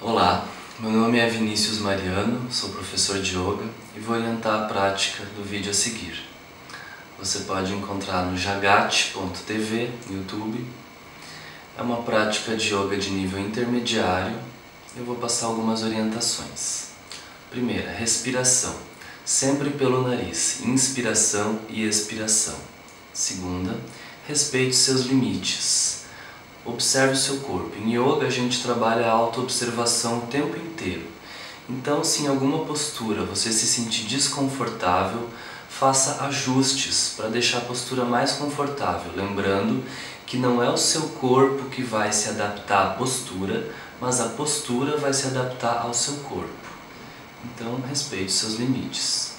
Olá, meu nome é Vinícius Mariano, sou professor de Yoga e vou orientar a prática do vídeo a seguir. Você pode encontrar no jagat.tv, YouTube. É uma prática de Yoga de nível intermediário. Eu vou passar algumas orientações. Primeira, respiração. Sempre pelo nariz, inspiração e expiração. Segunda, respeite seus limites. Observe o seu corpo. Em yoga a gente trabalha a autoobservação o tempo inteiro. Então, se em alguma postura você se sentir desconfortável, faça ajustes para deixar a postura mais confortável, lembrando que não é o seu corpo que vai se adaptar à postura, mas a postura vai se adaptar ao seu corpo. Então, respeite seus limites.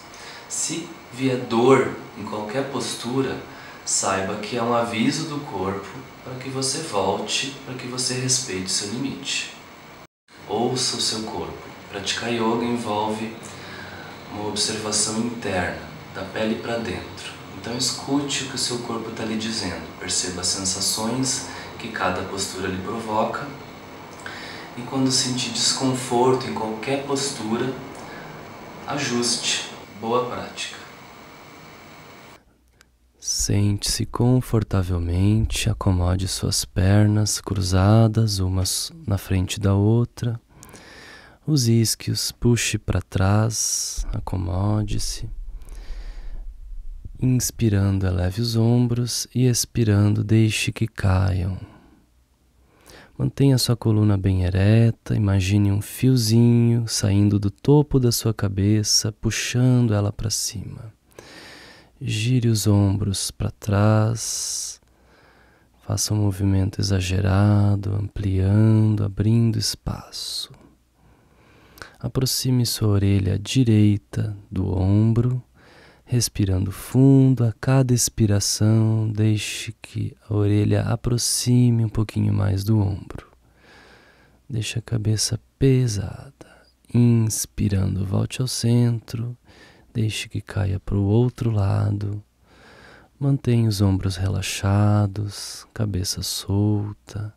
Se vier dor em qualquer postura, saiba que é um aviso do corpo para que você volte, para que você respeite seu limite. Ouça o seu corpo. Praticar yoga envolve uma observação interna, da pele para dentro. Então escute o que o seu corpo está lhe dizendo, perceba as sensações que cada postura lhe provoca. E quando sentir desconforto em qualquer postura, ajuste. Boa prática. Sente-se confortavelmente, acomode suas pernas cruzadas, umas na frente da outra. Os isquios puxe para trás, acomode-se. Inspirando, eleve os ombros e expirando, deixe que caiam. Mantenha sua coluna bem ereta, imagine um fiozinho saindo do topo da sua cabeça, puxando ela para cima. Gire os ombros para trás, faça um movimento exagerado, ampliando, abrindo espaço. Aproxime sua orelha direita do ombro, respirando fundo a cada expiração, deixe que a orelha aproxime um pouquinho mais do ombro. Deixe a cabeça pesada, inspirando, volte ao centro Deixe que caia para o outro lado. Mantenha os ombros relaxados, cabeça solta.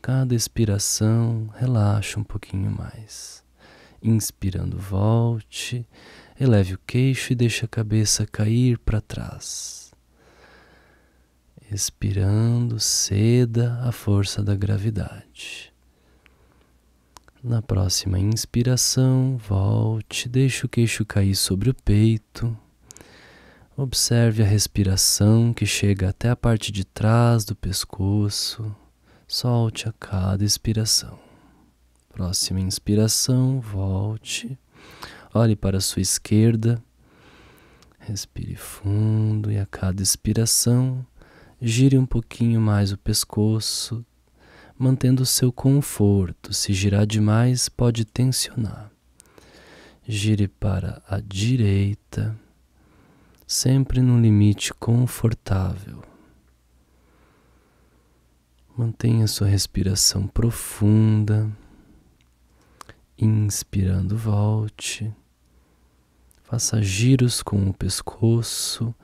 Cada expiração, relaxa um pouquinho mais. Inspirando, volte, eleve o queixo e deixe a cabeça cair para trás. Expirando, ceda à força da gravidade. Na próxima inspiração, volte, deixe o queixo cair sobre o peito. Observe a respiração que chega até a parte de trás do pescoço. Solte a cada expiração. Próxima inspiração, volte. Olhe para a sua esquerda. Respire fundo e a cada expiração, gire um pouquinho mais o pescoço, mantendo seu conforto. Se girar demais, pode tensionar. Gire para a direita, sempre num limite confortável. Mantenha sua respiração profunda. Inspirando, volte. Faça giros com o pescoço.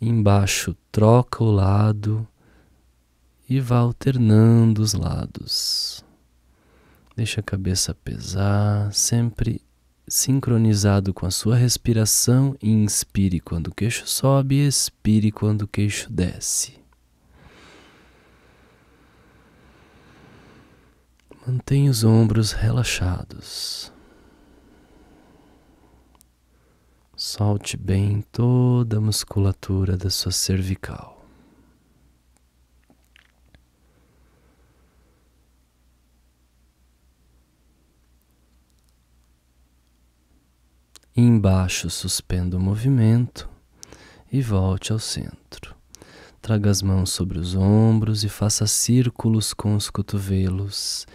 Embaixo, troca o lado e vá alternando os lados. Deixe a cabeça pesar, sempre sincronizado com a sua respiração. Inspire quando o queixo sobe expire quando o queixo desce. Mantenha os ombros relaxados. Solte bem toda a musculatura da sua cervical. Embaixo suspenda o movimento e volte ao centro. Traga as mãos sobre os ombros e faça círculos com os cotovelos,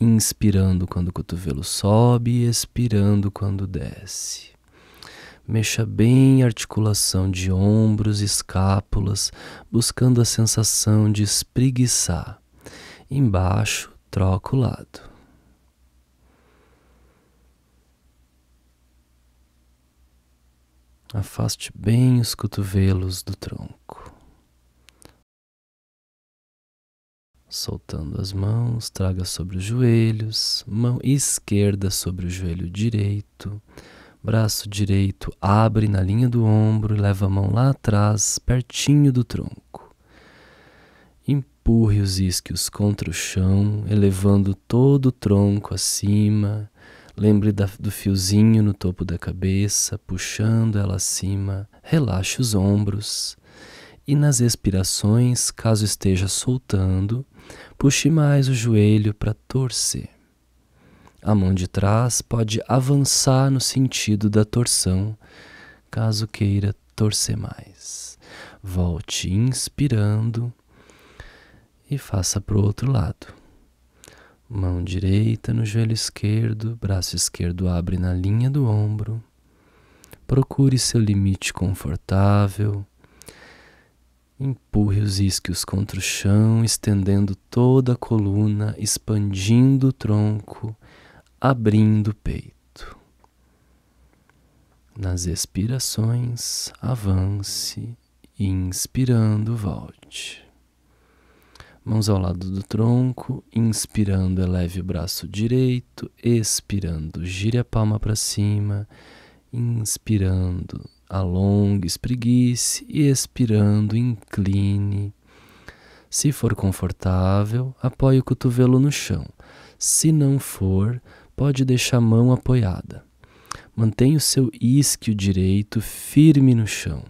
inspirando quando o cotovelo sobe e expirando quando desce. Mexa bem a articulação de ombros e escápulas, buscando a sensação de espreguiçar. Embaixo, troca o lado. Afaste bem os cotovelos do tronco. Soltando as mãos, traga sobre os joelhos, mão esquerda sobre o joelho direito, braço direito abre na linha do ombro e leva a mão lá atrás, pertinho do tronco. Empurre os isquios contra o chão, elevando todo o tronco acima Lembre da, do fiozinho no topo da cabeça, puxando ela acima. Relaxe os ombros. E nas expirações, caso esteja soltando, puxe mais o joelho para torcer. A mão de trás pode avançar no sentido da torção, caso queira torcer mais. Volte inspirando e faça para o outro lado. Mão direita no joelho esquerdo, braço esquerdo abre na linha do ombro. Procure seu limite confortável. Empurre os isquios contra o chão, estendendo toda a coluna, expandindo o tronco, abrindo o peito. Nas expirações, avance inspirando, volte. Mãos ao lado do tronco, inspirando, eleve o braço direito, expirando, gire a palma para cima, inspirando, alongue, espreguice e expirando, incline. Se for confortável, apoie o cotovelo no chão. Se não for, pode deixar a mão apoiada. Mantenha o seu isquio direito firme no chão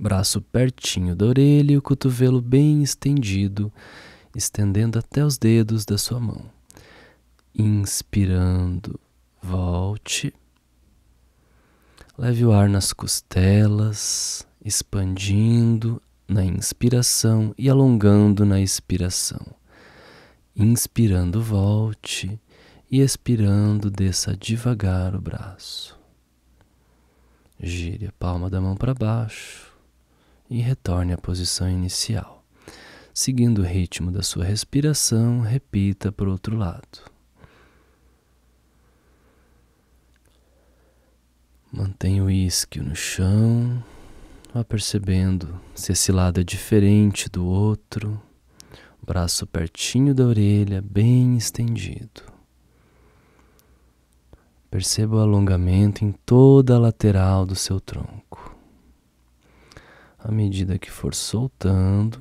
braço pertinho da orelha e o cotovelo bem estendido, estendendo até os dedos da sua mão. Inspirando, volte. Leve o ar nas costelas, expandindo na inspiração e alongando na expiração. Inspirando, volte e expirando, desça devagar o braço. Gire a palma da mão para baixo e retorne à posição inicial. Seguindo o ritmo da sua respiração, repita para o outro lado. Mantenha o isquio no chão, vá percebendo se esse lado é diferente do outro, braço pertinho da orelha, bem estendido. Perceba o alongamento em toda a lateral do seu tronco à medida que for soltando,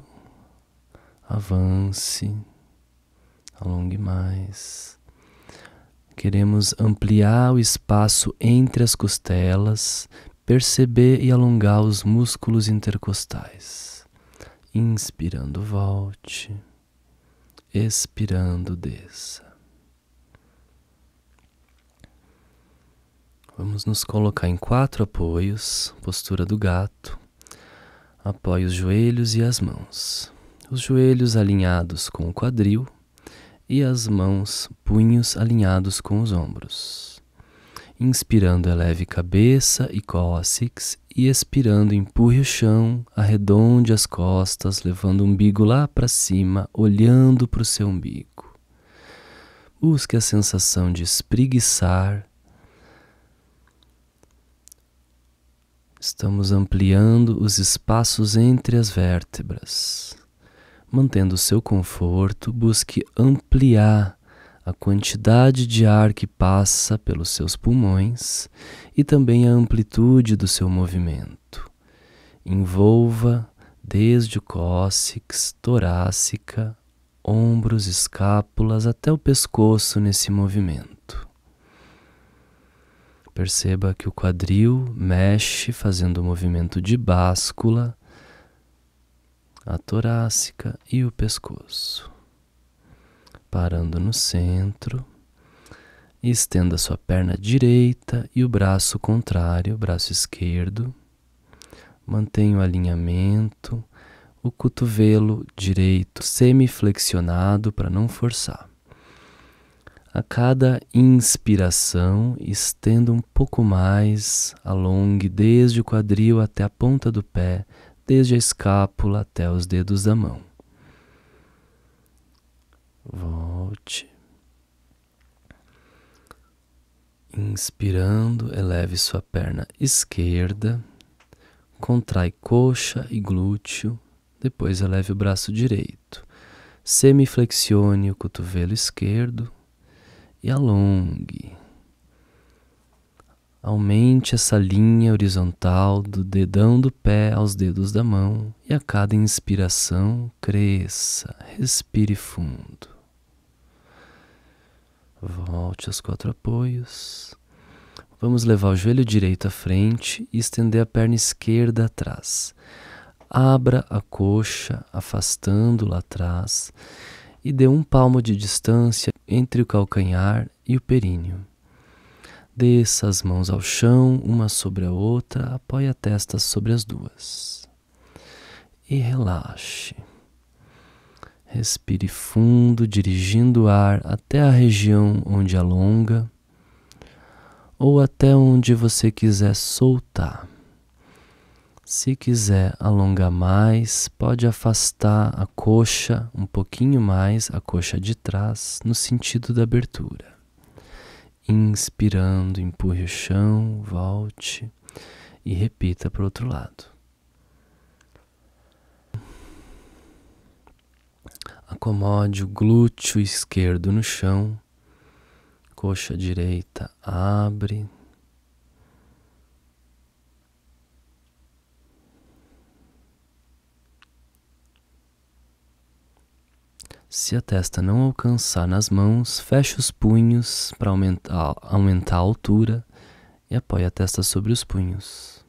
avance, alongue mais. Queremos ampliar o espaço entre as costelas, perceber e alongar os músculos intercostais. Inspirando, volte. Expirando, desça. Vamos nos colocar em quatro apoios, postura do gato. Apoie os joelhos e as mãos. Os joelhos alinhados com o quadril e as mãos, punhos alinhados com os ombros. Inspirando, eleve cabeça e cóccix e expirando, empurre o chão, arredonde as costas, levando o umbigo lá para cima, olhando para o seu umbigo. Busque a sensação de espreguiçar Estamos ampliando os espaços entre as vértebras. Mantendo o seu conforto, busque ampliar a quantidade de ar que passa pelos seus pulmões e também a amplitude do seu movimento. Envolva desde o cóccix, torácica, ombros, escápulas até o pescoço nesse movimento. Perceba que o quadril mexe fazendo o movimento de báscula, a torácica e o pescoço. Parando no centro, estenda sua perna direita e o braço contrário, braço esquerdo. Mantenha o alinhamento, o cotovelo direito semi flexionado para não forçar. A cada inspiração, estenda um pouco mais, alongue desde o quadril até a ponta do pé, desde a escápula até os dedos da mão. Volte. Inspirando, eleve sua perna esquerda, contrai coxa e glúteo, depois eleve o braço direito. Semiflexione o cotovelo esquerdo, e alongue. Aumente essa linha horizontal do dedão do pé aos dedos da mão e a cada inspiração cresça, respire fundo. Volte aos quatro apoios. Vamos levar o joelho direito à frente e estender a perna esquerda atrás. Abra a coxa, afastando-la atrás e dê um palmo de distância entre o calcanhar e o períneo. Desça as mãos ao chão, uma sobre a outra, apoie a testa sobre as duas. E relaxe. Respire fundo, dirigindo o ar até a região onde alonga ou até onde você quiser soltar. Se quiser alongar mais, pode afastar a coxa um pouquinho mais, a coxa de trás, no sentido da abertura. Inspirando, empurre o chão, volte e repita para o outro lado. Acomode o glúteo esquerdo no chão, coxa direita abre, Se a testa não alcançar nas mãos, feche os punhos para aumentar, aumentar a altura e apoie a testa sobre os punhos.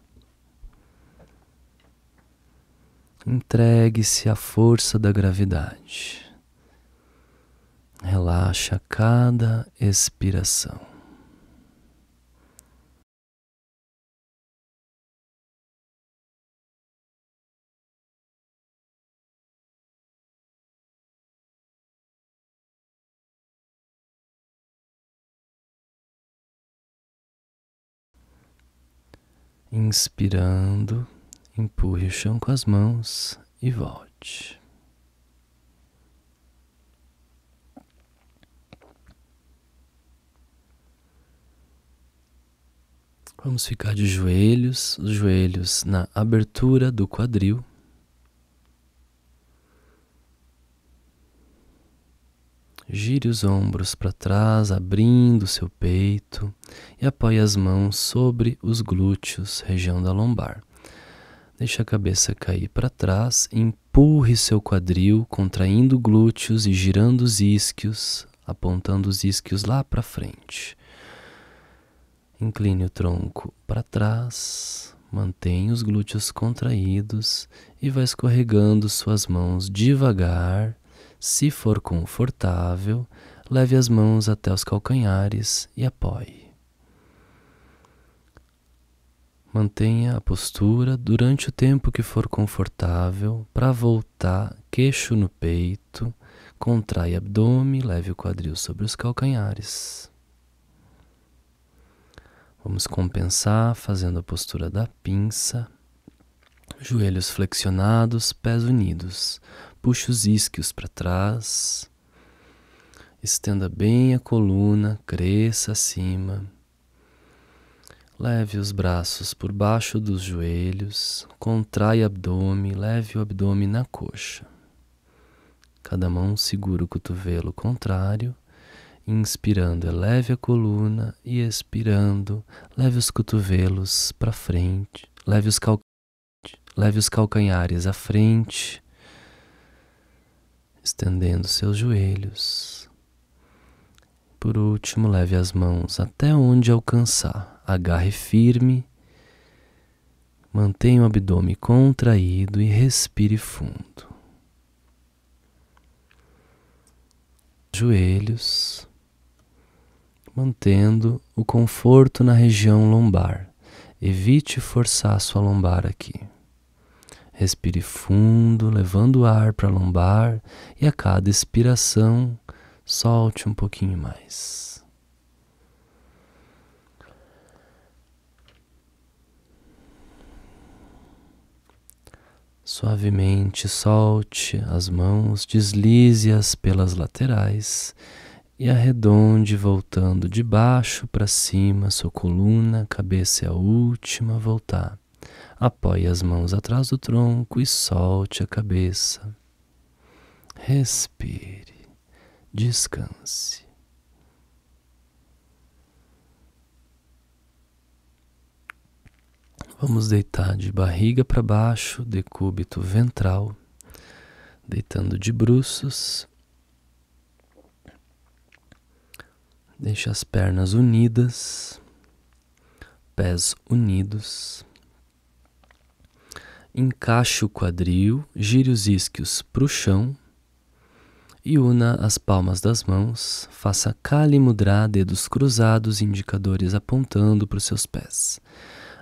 Entregue-se à força da gravidade. Relaxa cada expiração. Inspirando, empurre o chão com as mãos e volte. Vamos ficar de joelhos, os joelhos na abertura do quadril. Gire os ombros para trás, abrindo seu peito e apoie as mãos sobre os glúteos, região da lombar. Deixe a cabeça cair para trás, empurre seu quadril, contraindo glúteos e girando os isquios, apontando os isquios lá para frente. Incline o tronco para trás, mantenha os glúteos contraídos e vai escorregando suas mãos devagar se for confortável, leve as mãos até os calcanhares e apoie. Mantenha a postura durante o tempo que for confortável para voltar queixo no peito, contrai abdômen, leve o quadril sobre os calcanhares. Vamos compensar fazendo a postura da pinça, joelhos flexionados, pés unidos, Puxe os isquios para trás. Estenda bem a coluna, cresça acima. Leve os braços por baixo dos joelhos, contrai o abdômen, leve o abdômen na coxa. Cada mão segura o cotovelo contrário. Inspirando, eleve a coluna e expirando, leve os cotovelos para frente, leve os, leve os calcanhares à frente, estendendo seus joelhos. Por último, leve as mãos até onde alcançar. Agarre firme. Mantenha o abdômen contraído e respire fundo. Joelhos, mantendo o conforto na região lombar. Evite forçar sua lombar aqui. Respire fundo, levando o ar para a lombar e a cada expiração solte um pouquinho mais. Suavemente solte as mãos, deslize-as pelas laterais e arredonde voltando de baixo para cima, sua coluna, cabeça é a última a voltar. Apoie as mãos atrás do tronco e solte a cabeça. Respire, descanse. Vamos deitar de barriga para baixo, decúbito ventral, deitando de bruços. Deixe as pernas unidas, pés unidos encaixe o quadril, gire os isquios para o chão e una as palmas das mãos, faça Kali Mudra, dedos cruzados, indicadores apontando para os seus pés.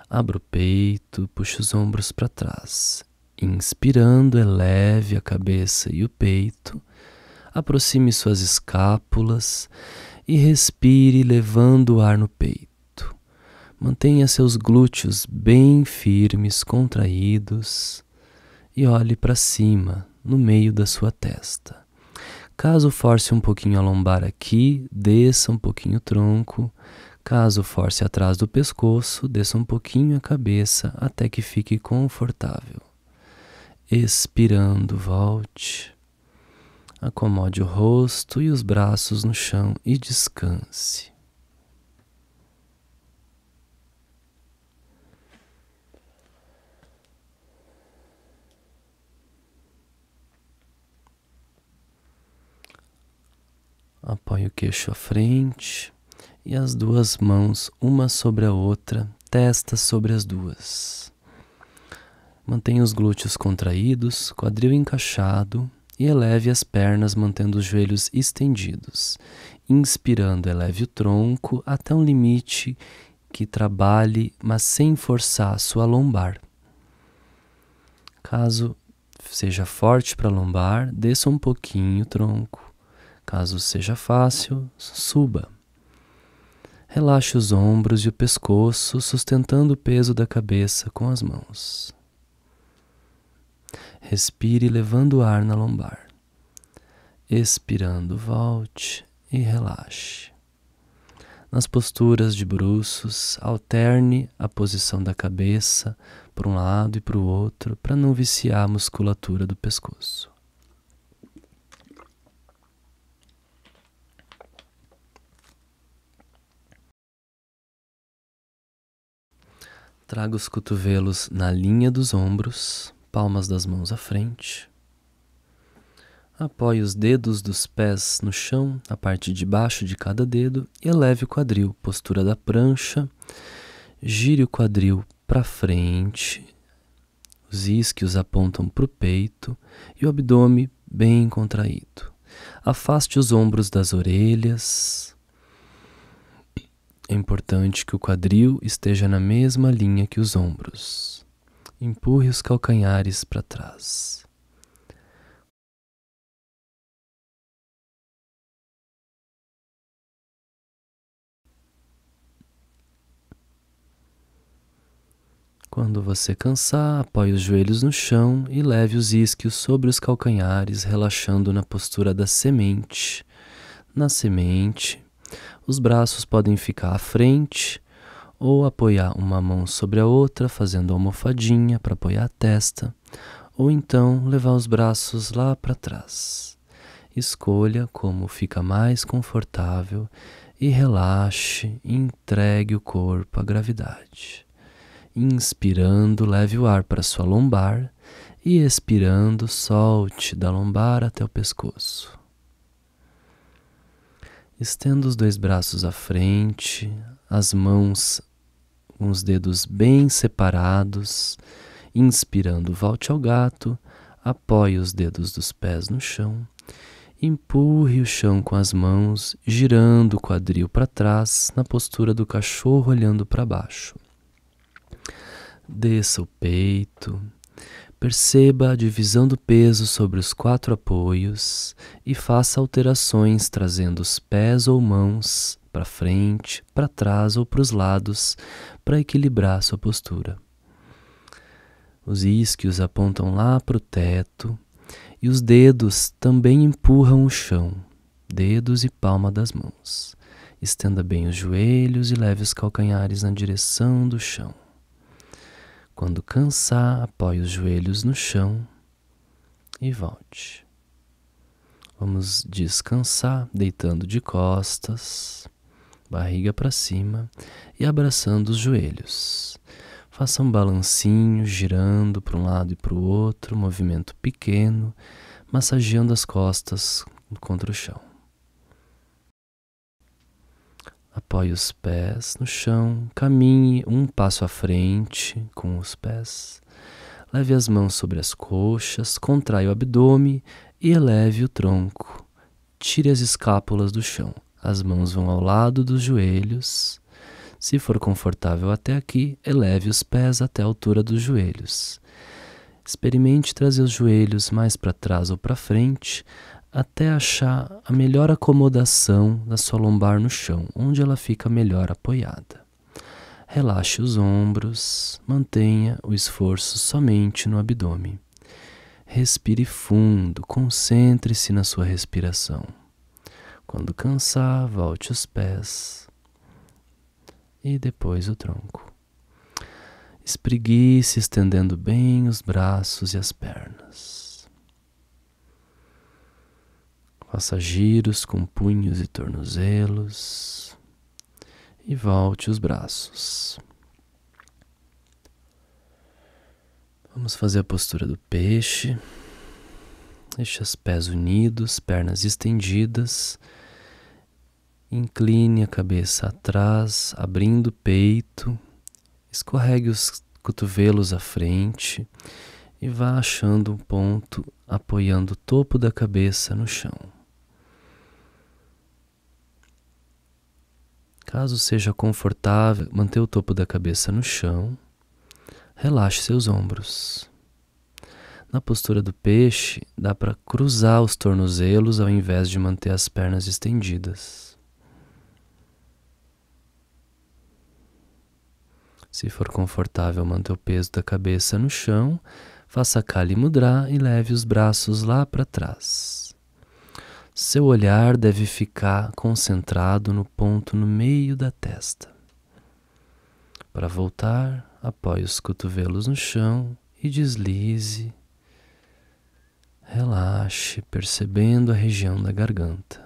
Abra o peito, puxa os ombros para trás. Inspirando, eleve a cabeça e o peito. Aproxime suas escápulas e respire levando o ar no peito. Mantenha seus glúteos bem firmes, contraídos e olhe para cima, no meio da sua testa. Caso force um pouquinho a lombar aqui, desça um pouquinho o tronco. Caso force atrás do pescoço, desça um pouquinho a cabeça até que fique confortável. Expirando, volte. Acomode o rosto e os braços no chão e descanse. Apoie o queixo à frente e as duas mãos uma sobre a outra, testa sobre as duas. Mantenha os glúteos contraídos, quadril encaixado e eleve as pernas mantendo os joelhos estendidos. Inspirando, eleve o tronco até um limite que trabalhe, mas sem forçar a sua lombar. Caso seja forte para a lombar, desça um pouquinho o tronco. Caso seja fácil, suba. Relaxe os ombros e o pescoço, sustentando o peso da cabeça com as mãos. Respire levando o ar na lombar. Expirando, volte e relaxe. Nas posturas de bruços, alterne a posição da cabeça para um lado e para o outro para não viciar a musculatura do pescoço. Traga os cotovelos na linha dos ombros, palmas das mãos à frente. Apoie os dedos dos pés no chão, a parte de baixo de cada dedo, e eleve o quadril, postura da prancha. Gire o quadril para frente, os isquios apontam para o peito e o abdômen bem contraído. Afaste os ombros das orelhas, é importante que o quadril esteja na mesma linha que os ombros. Empurre os calcanhares para trás. Quando você cansar, apoie os joelhos no chão e leve os isquios sobre os calcanhares, relaxando na postura da semente. Na semente, os braços podem ficar à frente ou apoiar uma mão sobre a outra, fazendo almofadinha para apoiar a testa, ou então levar os braços lá para trás. Escolha como fica mais confortável e relaxe, entregue o corpo à gravidade. Inspirando, leve o ar para sua lombar e expirando, solte da lombar até o pescoço. Estenda os dois braços à frente, as mãos com os dedos bem separados. Inspirando, volte ao gato, apoie os dedos dos pés no chão. Empurre o chão com as mãos, girando o quadril para trás, na postura do cachorro olhando para baixo. Desça o peito, Perceba a divisão do peso sobre os quatro apoios e faça alterações trazendo os pés ou mãos para frente, para trás ou para os lados para equilibrar sua postura. Os isquios apontam lá para o teto e os dedos também empurram o chão, dedos e palma das mãos. Estenda bem os joelhos e leve os calcanhares na direção do chão. Quando cansar, apoie os joelhos no chão e volte. Vamos descansar deitando de costas, barriga para cima e abraçando os joelhos. Faça um balancinho girando para um lado e para o outro, movimento pequeno, massageando as costas contra o chão. Apoie os pés no chão, caminhe um passo à frente com os pés. Leve as mãos sobre as coxas, contrai o abdômen e eleve o tronco. Tire as escápulas do chão. As mãos vão ao lado dos joelhos. Se for confortável até aqui, eleve os pés até a altura dos joelhos. Experimente trazer os joelhos mais para trás ou para frente, até achar a melhor acomodação da sua lombar no chão, onde ela fica melhor apoiada. Relaxe os ombros, mantenha o esforço somente no abdômen. Respire fundo, concentre-se na sua respiração. Quando cansar, volte os pés e depois o tronco. Espreguice estendendo bem os braços e as pernas. Faça giros com punhos e tornozelos e volte os braços. Vamos fazer a postura do peixe. Deixe os pés unidos, pernas estendidas. Incline a cabeça atrás, abrindo o peito. Escorregue os cotovelos à frente e vá achando um ponto apoiando o topo da cabeça no chão. Caso seja confortável, manter o topo da cabeça no chão. Relaxe seus ombros. Na postura do peixe, dá para cruzar os tornozelos ao invés de manter as pernas estendidas. Se for confortável, manter o peso da cabeça no chão, faça Kali Mudra e leve os braços lá para trás. Seu olhar deve ficar concentrado no ponto no meio da testa. Para voltar, apoie os cotovelos no chão e deslize. Relaxe, percebendo a região da garganta.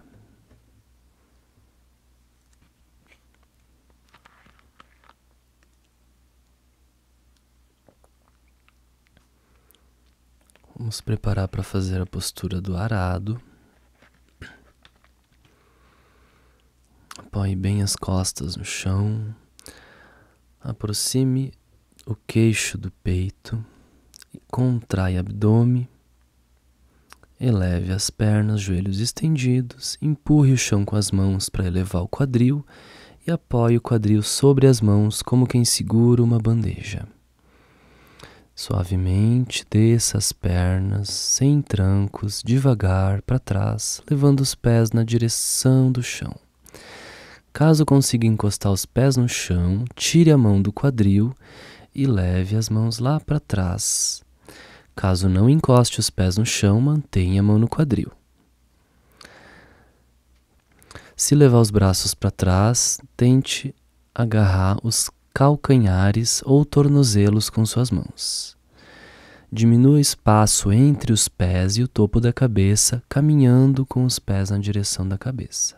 Vamos preparar para fazer a postura do arado. Apoie bem as costas no chão. Aproxime o queixo do peito. Contrai abdômen. Eleve as pernas, joelhos estendidos. Empurre o chão com as mãos para elevar o quadril e apoie o quadril sobre as mãos como quem segura uma bandeja. Suavemente desça as pernas, sem trancos, devagar para trás, levando os pés na direção do chão. Caso consiga encostar os pés no chão, tire a mão do quadril e leve as mãos lá para trás. Caso não encoste os pés no chão, mantenha a mão no quadril. Se levar os braços para trás, tente agarrar os calcanhares ou tornozelos com suas mãos. Diminua o espaço entre os pés e o topo da cabeça, caminhando com os pés na direção da cabeça.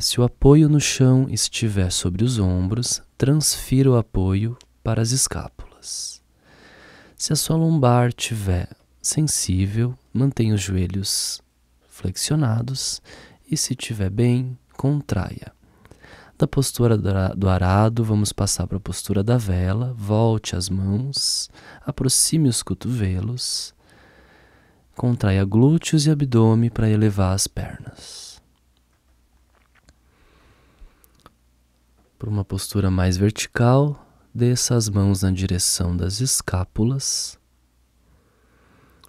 Se o apoio no chão estiver sobre os ombros, transfira o apoio para as escápulas. Se a sua lombar estiver sensível, mantenha os joelhos flexionados e, se estiver bem, contraia. Da postura do arado, vamos passar para a postura da vela. Volte as mãos, aproxime os cotovelos, contraia glúteos e abdômen para elevar as pernas. Por uma postura mais vertical, desça as mãos na direção das escápulas.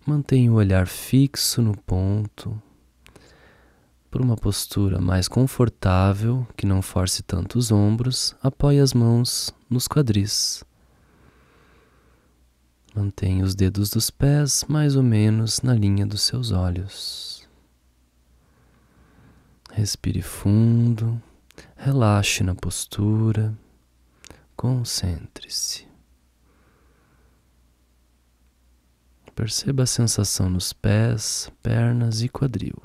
Mantenha o olhar fixo no ponto. Por uma postura mais confortável, que não force tanto os ombros, apoie as mãos nos quadris. Mantenha os dedos dos pés mais ou menos na linha dos seus olhos. Respire fundo. Relaxe na postura, concentre-se. Perceba a sensação nos pés, pernas e quadril.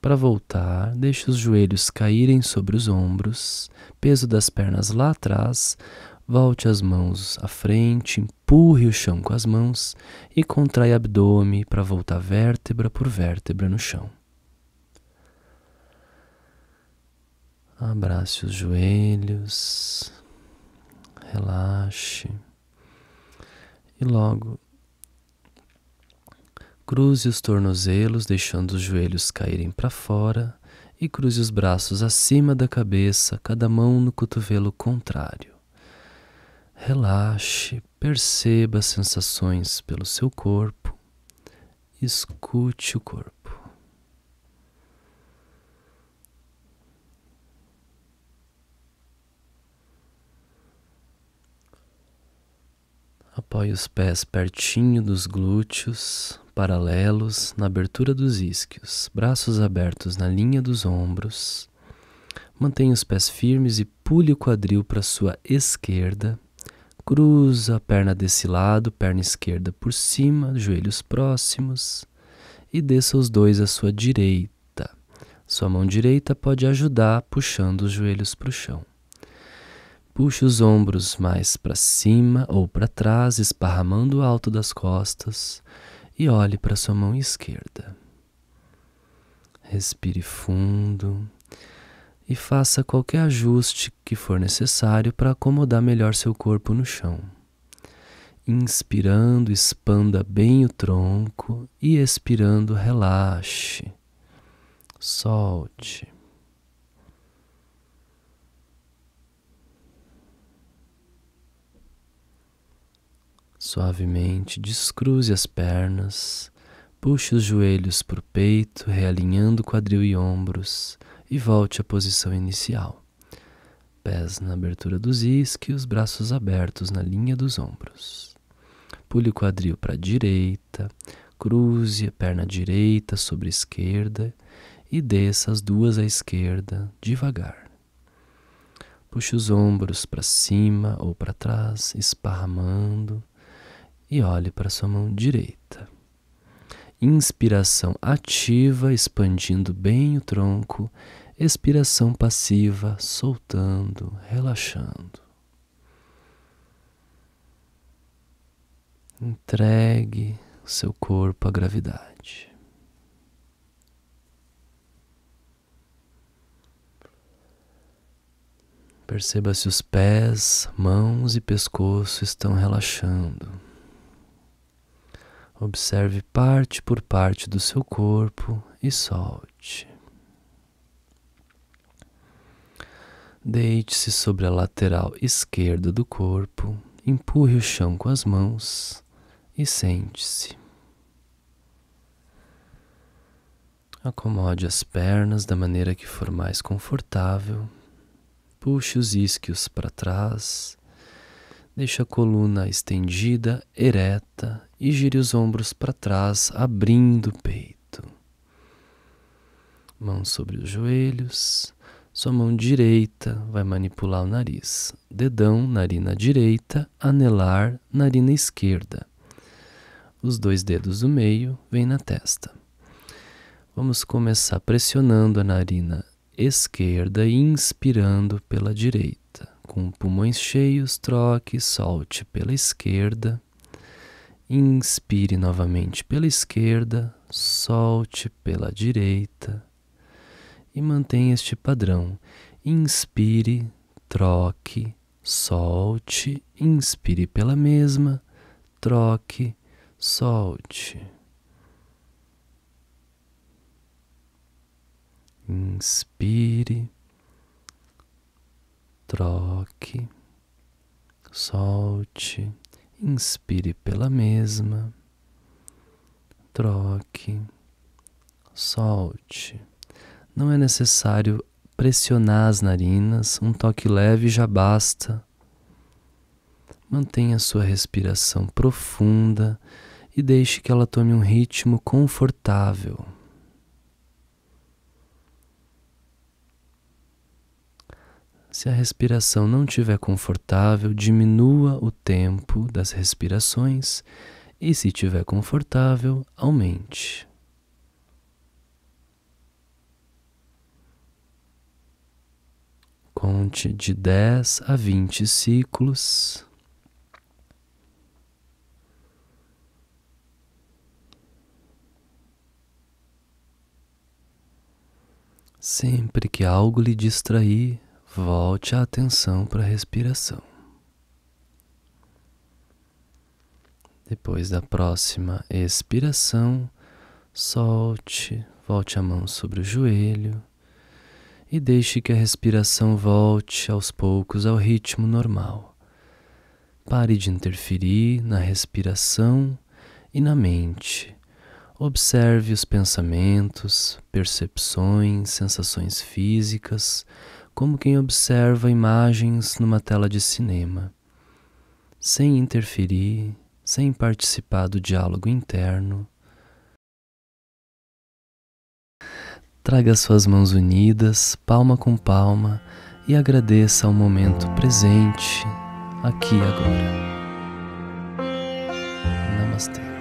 Para voltar, deixe os joelhos caírem sobre os ombros, peso das pernas lá atrás, Volte as mãos à frente, empurre o chão com as mãos e contrai abdômen para voltar vértebra por vértebra no chão. Abrace os joelhos, relaxe e logo cruze os tornozelos, deixando os joelhos caírem para fora e cruze os braços acima da cabeça, cada mão no cotovelo contrário. Relaxe, perceba as sensações pelo seu corpo, escute o corpo. Apoie os pés pertinho dos glúteos, paralelos na abertura dos isquios, braços abertos na linha dos ombros. Mantenha os pés firmes e pule o quadril para sua esquerda Cruza a perna desse lado, perna esquerda por cima, joelhos próximos e desça os dois à sua direita. Sua mão direita pode ajudar puxando os joelhos para o chão. Puxe os ombros mais para cima ou para trás, esparramando o alto das costas e olhe para sua mão esquerda. Respire fundo e faça qualquer ajuste que for necessário para acomodar melhor seu corpo no chão. Inspirando, expanda bem o tronco e expirando, relaxe. Solte. Suavemente descruze as pernas, puxe os joelhos para o peito, realinhando quadril e ombros e volte à posição inicial. Pés na abertura dos isquios, braços abertos na linha dos ombros. Pule o quadril para a direita, cruze a perna direita sobre a esquerda e desça as duas à esquerda devagar. Puxe os ombros para cima ou para trás, esparramando, e olhe para sua mão direita. Inspiração ativa, expandindo bem o tronco expiração passiva, soltando, relaxando. Entregue seu corpo à gravidade. Perceba se os pés, mãos e pescoço estão relaxando. Observe parte por parte do seu corpo e solte. Deite-se sobre a lateral esquerda do corpo, empurre o chão com as mãos e sente-se. Acomode as pernas da maneira que for mais confortável. Puxe os isquios para trás. Deixe a coluna estendida, ereta e gire os ombros para trás, abrindo o peito. Mãos sobre os joelhos sua mão direita vai manipular o nariz. Dedão, narina direita, anelar, narina esquerda. Os dois dedos do meio vêm na testa. Vamos começar pressionando a narina esquerda e inspirando pela direita. Com pulmões cheios, troque e solte pela esquerda. Inspire novamente pela esquerda, solte pela direita e mantenha este padrão. Inspire, troque, solte, inspire pela mesma, troque, solte. Inspire, troque, solte, inspire pela mesma, troque, solte. Não é necessário pressionar as narinas, um toque leve já basta. Mantenha sua respiração profunda e deixe que ela tome um ritmo confortável. Se a respiração não estiver confortável, diminua o tempo das respirações e, se estiver confortável, aumente. Conte de 10 a 20 ciclos. Sempre que algo lhe distrair, volte a atenção para a respiração. Depois da próxima expiração, solte, volte a mão sobre o joelho e deixe que a respiração volte aos poucos ao ritmo normal. Pare de interferir na respiração e na mente. Observe os pensamentos, percepções, sensações físicas, como quem observa imagens numa tela de cinema, sem interferir, sem participar do diálogo interno Traga suas mãos unidas, palma com palma, e agradeça ao momento presente, aqui e agora. Namastê.